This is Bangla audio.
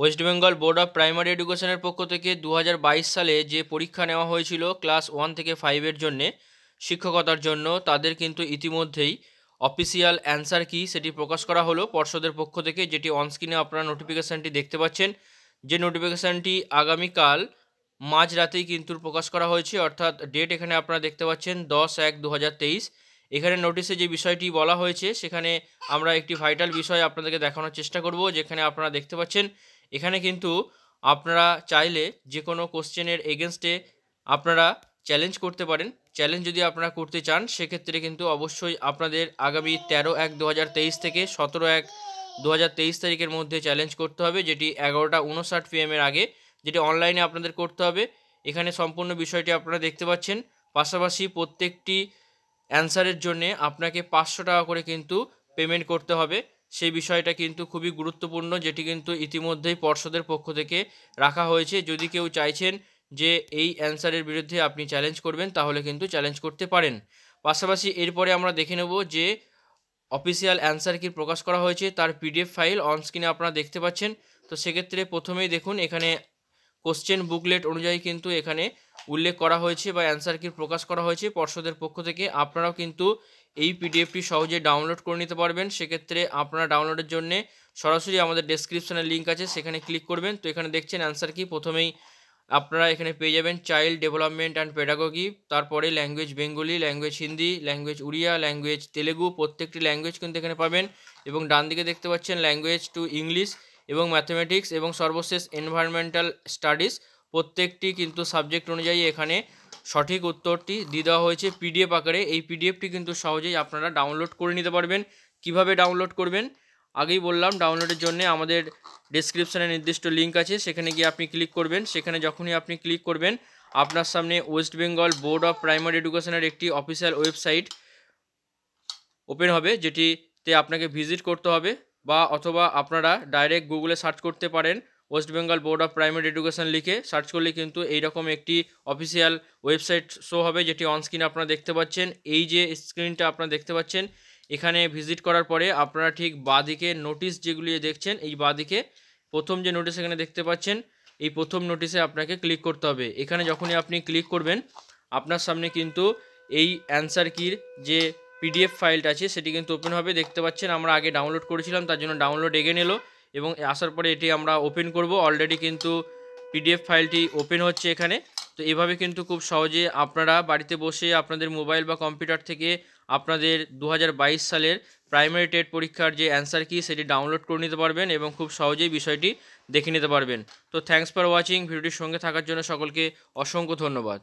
West Bengal board of primary এডুকেশনের পক্ষ থেকে দু সালে যে পরীক্ষা নেওয়া হয়েছিল ক্লাস ওয়ান থেকে ফাইভের জন্যে শিক্ষকতার জন্য তাদের কিন্তু ইতিমধ্যেই অফিসিয়াল অ্যান্সার কি সেটি প্রকাশ করা হলো পর্ষদের পক্ষ থেকে যেটি অনস্ক্রিনে আপনারা নোটিফিকেশানটি দেখতে পাচ্ছেন যে নোটিফিকেশানটি আগামীকাল মাঝরাতেই কিন্তু প্রকাশ করা হয়েছে অর্থাৎ ডেট এখানে আপনারা দেখতে পাচ্ছেন দশ এক দু এখানে নোটিশে যে বিষয়টি বলা হয়েছে সেখানে আমরা একটি ভাইটাল বিষয় আপনাদেরকে দেখানোর চেষ্টা করব যেখানে আপনারা দেখতে পাচ্ছেন এখানে কিন্তু আপনারা চাইলে যে কোনো কোশ্চেনের এগেনস্টে আপনারা চ্যালেঞ্জ করতে পারেন চ্যালেঞ্জ যদি আপনারা করতে চান সেক্ষেত্রে কিন্তু অবশ্যই আপনাদের আগামী তেরো এক দু থেকে সতেরো এক দু তারিখের মধ্যে চ্যালেঞ্জ করতে হবে যেটি এগারোটা উনষাট পিএমের আগে যেটি অনলাইনে আপনাদের করতে হবে এখানে সম্পূর্ণ বিষয়টি আপনারা দেখতে পাচ্ছেন পাশাপাশি প্রত্যেকটি অ্যান্সারের জন্যে আপনাকে পাঁচশো টাকা করে কিন্তু পেমেন্ট করতে হবে সেই বিষয়টা কিন্তু খুবই গুরুত্বপূর্ণ যেটি কিন্তু ইতিমধ্যেই পর্ষদের পক্ষ থেকে রাখা হয়েছে যদি কেউ চাইছেন যে এই অ্যান্সারের বিরুদ্ধে আপনি চ্যালেঞ্জ করবেন তাহলে কিন্তু চ্যালেঞ্জ করতে পারেন পাশাপাশি এরপরে আমরা দেখে নেব যে অফিসিয়াল অ্যান্সার কি প্রকাশ করা হয়েছে তার পিডিএফ ফাইল অন স্ক্রিনে আপনারা দেখতে পাচ্ছেন তো সেক্ষেত্রে প্রথমেই দেখুন এখানে কোশ্চেন বুকলেট অনুযায়ী কিন্তু এখানে উল্লেখ করা হয়েছে বা অ্যান্সার কি প্রকাশ করা হয়েছে পর্ষদের পক্ষ থেকে আপনারাও কিন্তু এই পিডিএফটি সহজে ডাউনলোড করে নিতে পারবেন সেক্ষেত্রে আপনারা ডাউনলোডের জন্য সরাসরি আমাদের ডেসক্রিপশানের লিঙ্ক আছে সেখানে ক্লিক করবেন তো এখানে দেখছেন অ্যান্সার কি প্রথমেই আপনারা এখানে পেয়ে যাবেন চাইল্ড ডেভেলপমেন্ট অ্যান্ড পেডাগোগি তারপরে language Bengali language Hindi language Oriya language Telugu প্রত্যেকটি ল্যাঙ্গুয়েজ কিন্তু এখানে পাবেন এবং ডান দিকে দেখতে পাচ্ছেন ল্যাঙ্গুয়েজ টু ইংলিশ এবং ম্যাথমেটিক্স এবং সর্বশেষ এনভায়রনমেন্টাল স্টাডিজ প্রত্যেকটি কিন্তু সাবজেক্ট অনুযায়ী এখানে সঠিক উত্তরটি দিয়ে দেওয়া হয়েছে পিডিএফ আকারে এই পিডিএফটি কিন্তু সহজেই আপনারা ডাউনলোড করে নিতে পারবেন কিভাবে ডাউনলোড করবেন আগেই বললাম ডাউনলোডের জন্য আমাদের ডিসক্রিপশানে নির্দিষ্ট লিঙ্ক আছে সেখানে গিয়ে আপনি ক্লিক করবেন সেখানে যখনই আপনি ক্লিক করবেন আপনার সামনে West Bengal board of primary এডুকেশনের একটি অফিসিয়াল ওয়েবসাইট ওপেন হবে যেটিতে আপনাকে ভিজিট করতে হবে বা অথবা আপনারা ডাইরেক্ট গুগলে সার্চ করতে পারেন West Bengal board of primary education লিখে সার্চ করলে কিন্তু এইরকম একটি অফিসিয়াল ওয়েবসাইট শো হবে যেটি অনস্ক্রিন আপনারা দেখতে পাচ্ছেন এই যে স্ক্রিনটা আপনারা দেখতে পাচ্ছেন এখানে ভিজিট করার পরে আপনারা ঠিক বাদিকে নোটিশ যেগুলি দেখছেন এই বাদিকে প্রথম যে নোটিশ এখানে দেখতে পাচ্ছেন এই প্রথম নোটিশে আপনাকে ক্লিক করতে হবে এখানে যখনই আপনি ক্লিক করবেন আপনার সামনে কিন্তু এই অ্যান্সার কির যে পিডিএফ ফাইলটা আছে সেটি কিন্তু ওপেন হবে দেখতে পাচ্ছেন আমরা আগে ডাউনলোড করেছিলাম তার জন্য ডাউনলোড এগে নিল এবং আসার পরে এটি আমরা ওপেন করব অলরেডি কিন্তু পিডিএফ ফাইলটি ওপেন হচ্ছে এখানে তো এভাবে কিন্তু খুব সহজে আপনারা বাড়িতে বসে আপনাদের মোবাইল বা কম্পিউটার থেকে আপনাদের দু সালের প্রাইমারি টেট পরীক্ষার যে অ্যান্সার কি সেটি ডাউনলোড করে নিতে পারবেন এবং খুব সহজেই বিষয়টি দেখে নিতে পারবেন তো থ্যাংকস ফর ওয়াচিং ভিডিওটির সঙ্গে থাকার জন্য সকলকে অসংখ্য ধন্যবাদ